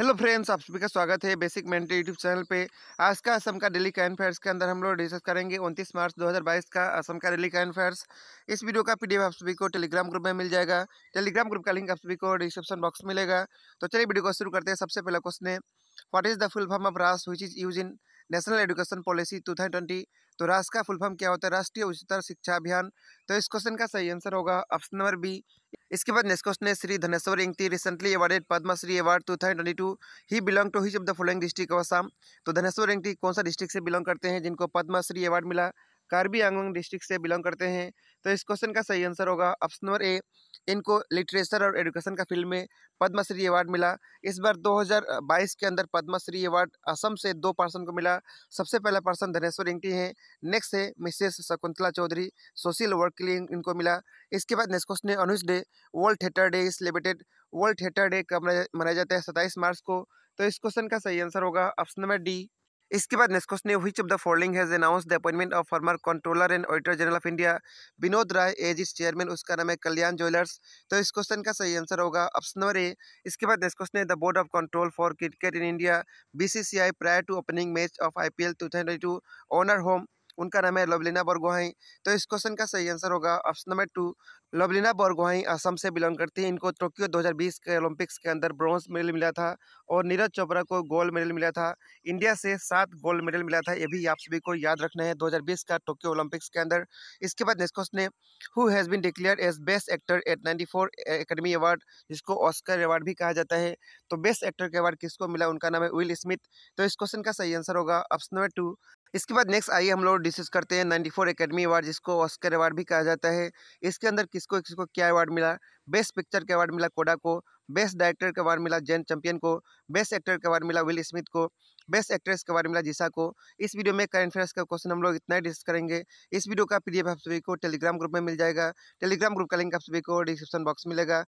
hello friends आप सभी का स्वागत है बेसिक मेंटल यूट्यूब चैनल पे आज का असम का डेली करंट अफेयर्स के अंदर हम लोग डिस्कस करेंगे 29 मार्च 2022 का असम का डेली करंट अफेयर्स इस वीडियो का पीडीएफ आप सभी को टेलीग्राम ग्रुप में मिल जाएगा टेलीग्राम ग्रुप का लिंक आप सभी को डिस्क्रिप्शन बॉक्स मिलेगा तो चलिए वीडियो को शुरू करते हैं सबसे पहला क्वेश्चन है what is the full form of RAS which is use in national education policy two तो रास का फुल फॉर्म क्या होता है राष्ट्रीय उच्चतर शिक्षा अभियान तो इस क्वेश्चन का सही आंसर होगा ऑप्शन नंबर बी इसके बाद नेक्स्ट क्वेश्चन है Shri Dhaneswar Engti recently awarded Padmashri award two thousand twenty two he belong to which of the following district of Assam तो धनेश्वर इंगती कौन सा डिस्ट्रिक्ट से बिलोंग करते हैं जिनको पद्मश्री अवार्ड मिला कार्बी आंगलोंग डिस्ट्रिक्ट से बिलोंग करते हैं तो इस क्वेश्चन का सही आंसर होगा ऑप्शन नंबर ए इनको लिटरेचर और एजुकेशन का फील्ड में पद्मश्री अवार्ड मिला इस बार 2022 के अंदर पद्मश्री अवार्ड असम से दो पर्सन को मिला सबसे पहला पर्सन धनेश्वर इंकी है नेक्स्ट है Mrs Shakuntala Choudhary social work के लिए इनको मिला इसके बाद नेक्स्ट क्वेश्चन है अनुज डे वर्ल्ड थिएटर डे इस लिमिटेड वर्ल्ड थिएटर डे कब मनाया जाता है सत्ताईस मार्च को तो इस क्वेश्चन का सही आंसर होगा ऑप्शन नंबर डी इसके बाद नेस्कोस ने which of the following has announced the appointment of former controller and auditor general of India Vinod Rai as its chairman उसका नाम है कल्याण ज्वेलर्स तो इस क्वेश्चन का सही आंसर होगा ऑप्शन नंबर ए इसके बाद क्वेश्चन ने the board of control for cricket in India BCCI prior to opening match of I P L to honour whom उनका नाम है लवलीना बरगोहाई तो इस क्वेश्चन का सही आंसर होगा option number two Lovlina Borgohain Assam से बिलोंग करती है इनको टोक्यो 2020 के ओलंपिक्स के अंदर ब्रॉन्ज मेडल मिला था और नीरज चोपड़ा को गोल्ड मेडल मिला था इंडिया से सात गोल्ड मेडल मिला था ये भी आप सभी को याद रखना है दो का टोक्यो ओलंपिक्स के अंदर इसके बाद नेक्स्ट क्वेश्चन है who has been declare as best actor at ninety Academy Award जिसको ऑस्कर अवार्ड भी कहा जाता है तो बेस्ट एक्टर के अवार्ड किसको मिला उनका नाम है विल स्मिथ तो इस क्वेश्चन का सही आंसर होगा ऑप्शन नंबर टू इसके बाद नेक्स्ट आइए हम लोग डिस्कस करते हैं नाइन्टी फोर अकेडमी अवार्ड जिसको ऑस्कर अवार्ड भी कहा जाता है इसके अंदर किसको किसको क्या अवार्ड मिला बेस्ट पिक्चर का अवार्ड मिला कोडा को बेस्ट डायरेक्टर का अवार्ड मिला जैन चैंपियन को बेस्ट एक्टर का अवार्ड मिला विल स्मिथ को बेस्ट एक्ट्रेस का अवार्ड मिला जिसा को इस वीडियो में करंट अफेयर्स का क्वेश्चन हम लोग इतना ही डिस्कस करेंगे इस वीडियो का पीडीएफ आप सभी को टेलीग्राम ग्रुप में मिल जाएगा टेलीग्राम ग्रुप का लिंक आप सभी को डिस्क्रिप्शन बॉक्स मिलेगा